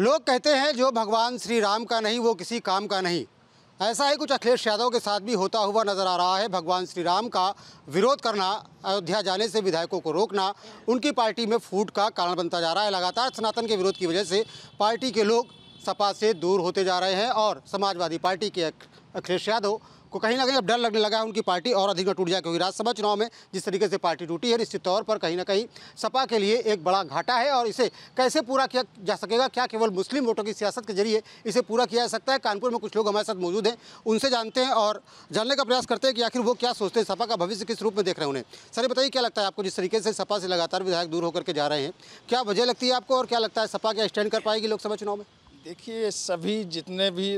लोग कहते हैं जो भगवान श्री राम का नहीं वो किसी काम का नहीं ऐसा ही कुछ अखिलेश यादव के साथ भी होता हुआ नजर आ रहा है भगवान श्री राम का विरोध करना अयोध्या जाने से विधायकों को रोकना उनकी पार्टी में फूट का कारण बनता जा रहा है लगातार सनातन के विरोध की वजह से पार्टी के लोग सपा से दूर होते जा रहे हैं और समाजवादी पार्टी के अखिलेश यादव को कहीं ना कहीं अब डर लगने लगा है उनकी पार्टी और अधिक टूट जाए क्योंकि राज्यसभा चुनाव में जिस तरीके से पार्टी टूटी है निश्चित तौर पर कहीं ना कहीं सपा के लिए एक बड़ा घाटा है और इसे कैसे पूरा किया जा सकेगा क्या केवल मुस्लिम वोटों की सियासत के जरिए इसे पूरा किया जा सकता है कानपुर में कुछ लोग हमारे साथ मौजूद हैं उनसे जानते हैं और जानने का प्रयास करते हैं कि आखिर वो क्या सोचते हैं सपा का भविष्य किस रूप में देख रहे हैं उन्हें सर बताइए क्या लगता है आपको जिस तरीके से सपा से लगातार विधायक दूर होकर के जा रहे हैं क्या वजह लगती है आपको और क्या लगता है सपा क्या स्टैंड कर पाएगी लोकसभा चुनाव में देखिए सभी जितने भी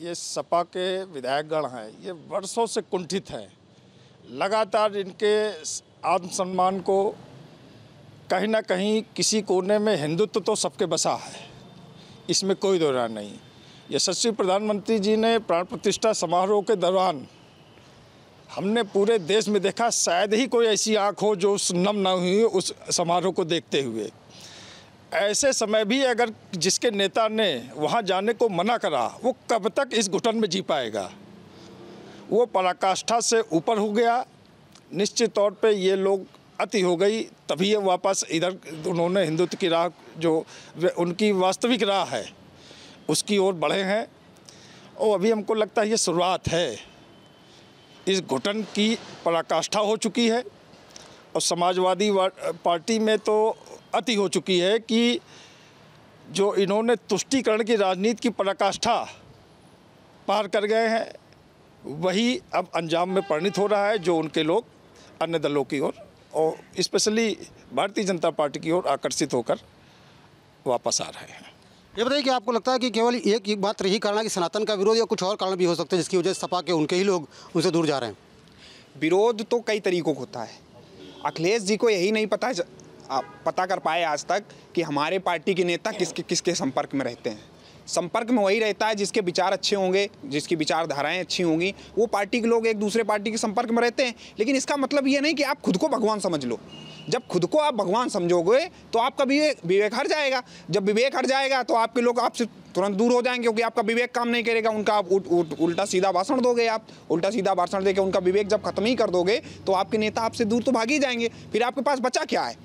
ये सपा के विधायकगण हैं ये वर्षों से कुंठित हैं लगातार इनके आत्मसम्मान को कहीं ना कहीं किसी कोने में हिंदुत्व तो सबके बसा है इसमें कोई दौरा नहीं यशस्वी प्रधानमंत्री जी ने प्राण प्रतिष्ठा समारोह के दौरान हमने पूरे देश में देखा शायद ही कोई ऐसी आँख हो जो उस नम न हुई उस समारोह को देखते हुए ऐसे समय भी अगर जिसके नेता ने वहाँ जाने को मना करा वो कब तक इस घुटन में जी पाएगा वो पराकाष्ठा से ऊपर हो गया निश्चित तौर पे ये लोग अति हो गई तभी ये वापस इधर उन्होंने हिंदुत्व की राह जो उनकी वास्तविक राह है उसकी ओर बढ़े हैं और अभी हमको लगता है ये शुरुआत है इस घुटन की पराकाष्ठा हो चुकी है और समाजवादी पार्टी में तो अति हो चुकी है कि जो इन्होंने तुष्टिकरण की राजनीति की पराकाष्ठा पार कर गए हैं वही अब अंजाम में परिणित हो रहा है जो उनके लोग अन्य दलों की ओर और स्पेशली भारतीय जनता पार्टी की ओर आकर्षित होकर वापस आ रहे हैं ये बताइए कि आपको लगता है कि केवल एक एक बात यही कारण है कि सनातन का विरोध या कुछ और कारण भी हो सकते हैं जिसकी वजह से सपा के उनके ही लोग उनसे दूर जा रहे हैं विरोध तो कई तरीकों को होता है अखिलेश जी को यही नहीं पता पता कर पाए आज तक कि हमारे पार्टी के नेता किसके किसके संपर्क में रहते हैं संपर्क में वही रहता है जिसके विचार अच्छे होंगे जिसकी विचारधाराएं अच्छी होंगी वो पार्टी के लोग एक दूसरे पार्टी के संपर्क में रहते हैं लेकिन इसका मतलब ये नहीं कि आप खुद को भगवान समझ लो जब खुद को आप भगवान समझोगे तो आपका विवेक विवेक हट जाएगा जब विवेक हट जाएगा तो आपके लोग आपसे तुरंत दूर हो जाएंगे क्योंकि आपका विवेक काम नहीं करेगा उनका आप उल्टा उट, उल्टा सीधा भाषण दोगे आप उल्टा सीधा भाषण देकर उनका विवेक जब खत्म ही कर दोगे तो आपके नेता आपसे दूर तो भाग ही जाएंगे फिर आपके पास बचा क्या है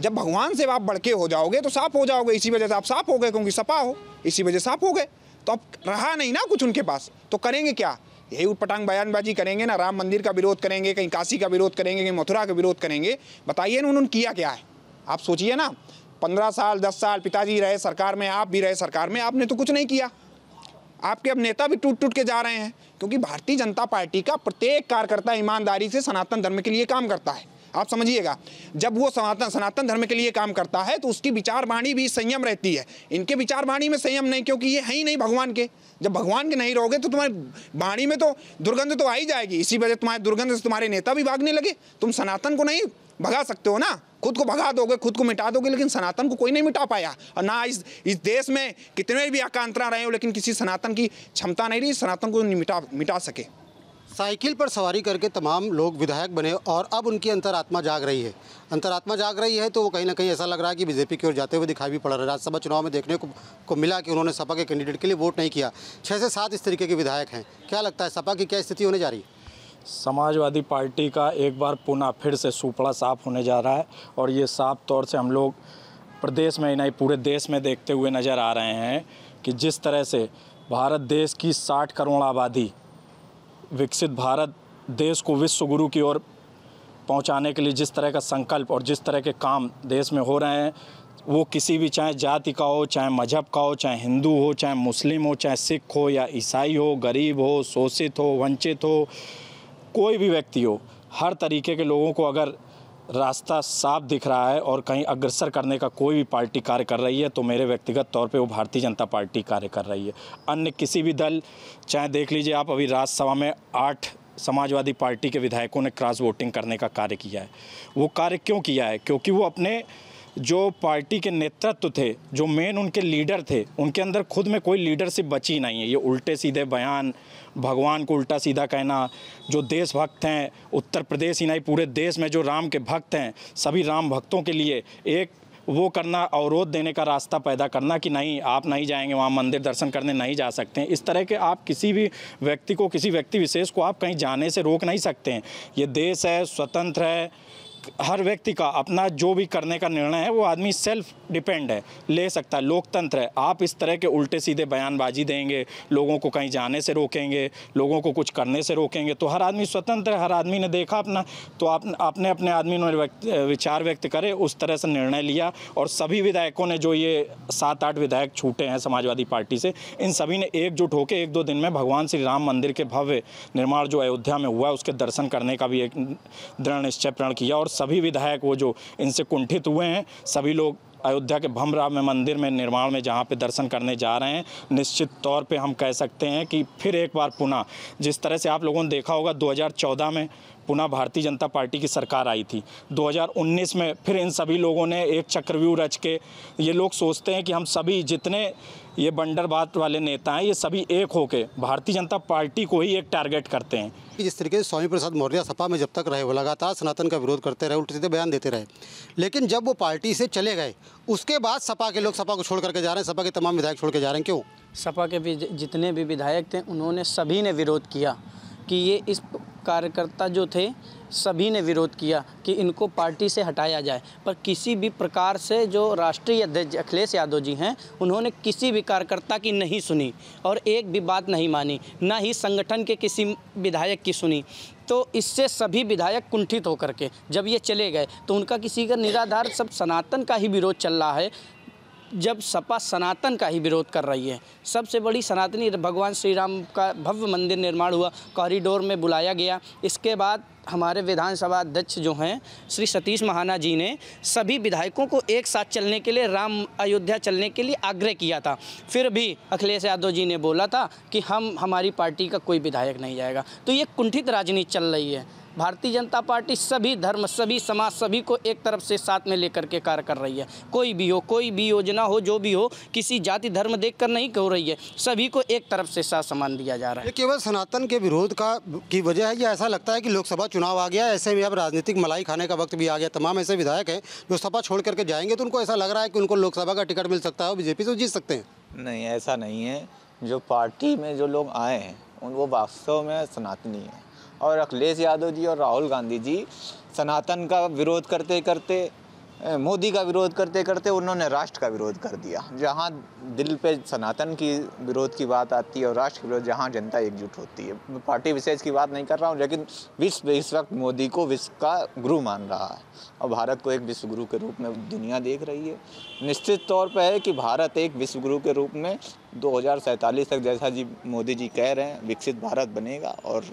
जब भगवान से आप बड़के हो जाओगे तो साफ हो जाओगे इसी वजह से आप साफ हो गए क्योंकि सपा हो इसी वजह साफ हो गए तो अब रहा नहीं ना कुछ उनके पास तो करेंगे क्या यही उटपटांग बयानबाजी करेंगे ना राम मंदिर का विरोध करेंगे कहीं काशी का विरोध करेंगे कहीं मथुरा का विरोध करेंगे बताइए ना उन्होंने किया क्या है आप सोचिए ना पंद्रह साल दस साल पिताजी रहे सरकार में आप भी रहे सरकार में आपने तो कुछ नहीं किया आपके अब नेता भी टूट टूट के जा रहे हैं क्योंकि भारतीय जनता पार्टी का प्रत्येक कार्यकर्ता ईमानदारी से सनातन धर्म के लिए काम करता है आप समझिएगा जब वो सनातन सनातन धर्म के लिए काम करता है तो उसकी विचार वाणी भी संयम रहती है इनके विचार वाणी में संयम नहीं क्योंकि ये है ही नहीं भगवान के जब भगवान के नहीं रहोगे तो तुम्हारी वाणी में तो दुर्गंध तो आ ही जाएगी इसी वजह तुम्हारे दुर्गंध से तुम्हारे नेता भी भागने लगे तुम सनातन को नहीं भगा सकते हो ना खुद को भगा दोगे खुद को मिटा दोगे लेकिन सनातन को कोई नहीं मिटा पाया और ना इस इस देश में कितने भी आकांत्रा रहे हो लेकिन किसी सनातन की क्षमता नहीं रही सनातन को मिटा मिटा सके साइकिल पर सवारी करके तमाम लोग विधायक बने और अब उनकी अंतरात्मा जाग रही है अंतरात्मा जाग रही है तो वो कहीं ना कहीं ऐसा लग रहा है कि बीजेपी की ओर जाते हुए दिखाई भी पड़ रहा है राज्यसभा चुनाव में देखने को, को मिला कि उन्होंने सपा के कैंडिडेट के लिए वोट नहीं किया छः से सात इस तरीके के विधायक हैं क्या लगता है सपा की क्या स्थिति होने जा रही है समाजवादी पार्टी का एक बार पुनः फिर से सुपड़ा साफ होने जा रहा है और ये साफ तौर से हम लोग प्रदेश में ही नहीं पूरे देश में देखते हुए नज़र आ रहे हैं कि जिस तरह से भारत देश की 60 करोड़ आबादी विकसित भारत देश को विश्व गुरु की ओर पहुंचाने के लिए जिस तरह का संकल्प और जिस तरह के काम देश में हो रहे हैं वो किसी भी चाहे जाति का हो चाहे मजहब का हो चाहे हिंदू हो चाहे मुस्लिम हो चाहे सिख हो या ईसाई हो गरीब हो शोषित हो वंचित हो कोई भी व्यक्ति हो हर तरीके के लोगों को अगर रास्ता साफ दिख रहा है और कहीं अग्रसर करने का कोई भी पार्टी कार्य कर रही है तो मेरे व्यक्तिगत तौर पे वो भारतीय जनता पार्टी कार्य कर रही है अन्य किसी भी दल चाहे देख लीजिए आप अभी राज्यसभा में आठ समाजवादी पार्टी के विधायकों ने क्रॉस वोटिंग करने का कार्य किया है वो कार्य क्यों किया है क्योंकि वो अपने जो पार्टी के नेतृत्व थे जो मेन उनके लीडर थे उनके अंदर खुद में कोई लीडरशिप बची नहीं है ये उल्टे सीधे बयान भगवान को उल्टा सीधा कहना जो देशभक्त हैं उत्तर प्रदेश ही नहीं पूरे देश में जो राम के भक्त हैं सभी राम भक्तों के लिए एक वो करना अवरोध देने का रास्ता पैदा करना कि नहीं आप नहीं जाएंगे वहाँ मंदिर दर्शन करने नहीं जा सकते हैं इस तरह के आप किसी भी व्यक्ति को किसी व्यक्ति विशेष को आप कहीं जाने से रोक नहीं सकते हैं ये देश है स्वतंत्र है हर व्यक्ति का अपना जो भी करने का निर्णय है वो आदमी सेल्फ डिपेंड है ले सकता है लोकतंत्र है आप इस तरह के उल्टे सीधे बयानबाजी देंगे लोगों को कहीं जाने से रोकेंगे लोगों को कुछ करने से रोकेंगे तो हर आदमी स्वतंत्र है हर आदमी ने देखा अपना तो आप अपने अपने आदमी ने विचार व्यक्त करे उस तरह से निर्णय लिया और सभी विधायकों ने जो ये सात आठ विधायक छूटे हैं समाजवादी पार्टी से इन सभी ने एकजुट होकर एक दो दिन में भगवान श्री राम मंदिर के भव्य निर्माण जो अयोध्या में हुआ उसके दर्शन करने का भी एक दृढ़ निश्चय प्रण किया और सभी विधायक वो जो इनसे कुंठित हुए हैं सभी लोग अयोध्या के भमराव में मंदिर में निर्माण में जहाँ पे दर्शन करने जा रहे हैं निश्चित तौर पे हम कह सकते हैं कि फिर एक बार पुनः जिस तरह से आप लोगों ने देखा होगा 2014 में पुनः भारतीय जनता पार्टी की सरकार आई थी 2019 में फिर इन सभी लोगों ने एक चक्रव्यूह रच के ये लोग सोचते हैं कि हम सभी जितने ये बंडरबाद वाले नेता हैं ये सभी एक होके भारतीय जनता पार्टी को ही एक टारगेट करते हैं जिस तरीके से स्वामी प्रसाद मौर्य सपा में जब तक रहे वो लगातार सनातन का विरोध करते रहे उल्टे सीधे बयान देते रहे लेकिन जब वो पार्टी से चले गए उसके बाद सपा के लोग सपा को छोड़ करके जा रहे हैं सपा के तमाम विधायक छोड़ के जा रहे हैं क्यों सपा के जितने भी विधायक थे उन्होंने सभी ने विरोध किया कि ये इस कार्यकर्ता जो थे सभी ने विरोध किया कि इनको पार्टी से हटाया जाए पर किसी भी प्रकार से जो राष्ट्रीय अध्यक्ष अखिलेश यादव जी हैं उन्होंने किसी भी कार्यकर्ता की नहीं सुनी और एक भी बात नहीं मानी ना ही संगठन के किसी विधायक की सुनी तो इससे सभी विधायक कुंठित होकर के जब ये चले गए तो उनका किसी का निराधार सब सनातन का ही विरोध चल रहा है जब सपा सनातन का ही विरोध कर रही है सबसे बड़ी सनातनी भगवान श्री राम का भव्य मंदिर निर्माण हुआ कॉरिडोर में बुलाया गया इसके बाद हमारे विधानसभा अध्यक्ष जो हैं श्री सतीश महाना जी ने सभी विधायकों को एक साथ चलने के लिए राम अयोध्या चलने के लिए आग्रह किया था फिर भी अखिलेश यादव जी ने बोला था कि हम हमारी पार्टी का कोई विधायक नहीं जाएगा तो ये कुंठित राजनीति चल रही है भारतीय जनता पार्टी सभी धर्म सभी समाज सभी को एक तरफ से साथ में लेकर के कार्य कर रही है कोई भी हो कोई भी योजना हो जो भी हो किसी जाति धर्म देख नहीं कह रही है सभी को एक तरफ से साथ समान दिया जा रहा है केवल सनातन के विरोध का की वजह है या ऐसा लगता है कि लोकसभा चुनाव आ गया ऐसे में अब राजनीतिक मलाई खाने का वक्त भी आ गया तमाम ऐसे विधायक हैं जो सपा छोड़ करके जाएंगे तो उनको ऐसा लग रहा है कि उनको लोकसभा का टिकट मिल सकता है और बीजेपी से जीत सकते हैं नहीं ऐसा नहीं है जो पार्टी में जो लोग आए हैं उन वो वास्तव में सनातनी है और अखिलेश यादव जी और राहुल गांधी जी सनातन का विरोध करते करते मोदी का विरोध करते करते उन्होंने राष्ट्र का विरोध कर दिया जहाँ दिल पे सनातन की विरोध की बात आती है और राष्ट्र के विरोध जहाँ जनता एकजुट होती है मैं पार्टी विशेष की बात नहीं कर रहा हूँ लेकिन विश्व इस वक्त मोदी को विश्व का गुरु मान रहा है और भारत को एक विश्व गुरु के रूप में दुनिया देख रही है निश्चित तौर पर है कि भारत एक विश्व गुरु के रूप में दो तक जैसा जी मोदी जी कह रहे हैं विकसित भारत बनेगा और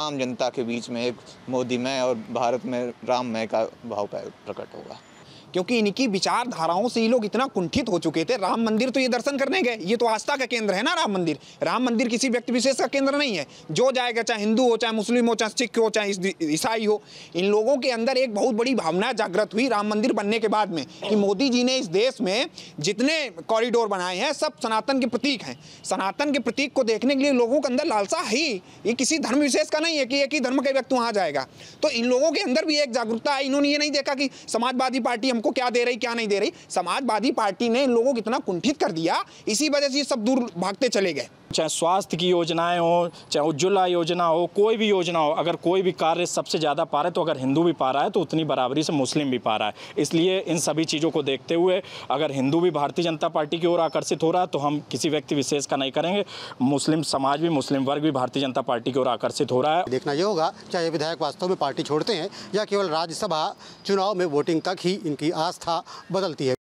आम जनता के बीच में एक मोदी में और भारत में राम मय का भाव प्रकट होगा क्योंकि इनकी विचारधाराओं से ये लोग इतना कुंठित हो चुके थे राम मंदिर तो ये दर्शन करने गए ये तो आस्था का केंद्र है ना राम मंदिर राम मंदिर किसी व्यक्ति विशेष का केंद्र नहीं है जो जाएगा चाहे हिंदू हो चाहे मुस्लिम हो चाहे सिख हो चाहे ईसाई हो इन लोगों के अंदर एक बहुत बड़ी भावना जागृत हुई राम मंदिर बनने के बाद में कि मोदी जी ने इस देश में जितने कॉरिडोर बनाए हैं सब सनातन के प्रतीक हैं सनातन के प्रतीक को देखने के लिए लोगों के अंदर लालसा ही ये किसी धर्म विशेष का नहीं है कि एक ही धर्म का व्यक्ति वहाँ जाएगा तो इन लोगों के अंदर भी एक जागरूकता है इन्होंने ये नहीं देखा कि समाजवादी पार्टी हमको क्या दे रही क्या नहीं दे रही समाजवादी पार्टी ने इन लोगों को इतना कुंठित कर दिया इसी वजह से ये सब दूर भागते चले गए चाहे स्वास्थ्य की योजनाएं हो चाहे उज्ज्वला योजना हो कोई भी योजना हो अगर कोई भी कार्य सबसे ज़्यादा पा रहे तो अगर हिंदू भी पा रहा है तो उतनी बराबरी से मुस्लिम भी पा रहा है इसलिए इन सभी चीज़ों को देखते हुए अगर हिंदू भी भारतीय जनता पार्टी की ओर आकर्षित हो रहा है तो हम किसी व्यक्ति विशेष का नहीं करेंगे मुस्लिम समाज भी मुस्लिम वर्ग भी भारतीय जनता पार्टी की ओर आकर्षित हो रहा है देखना ये होगा चाहे विधायक वास्तव में पार्टी छोड़ते हैं या केवल राज्यसभा चुनाव में वोटिंग तक ही इनकी आस्था बदलती है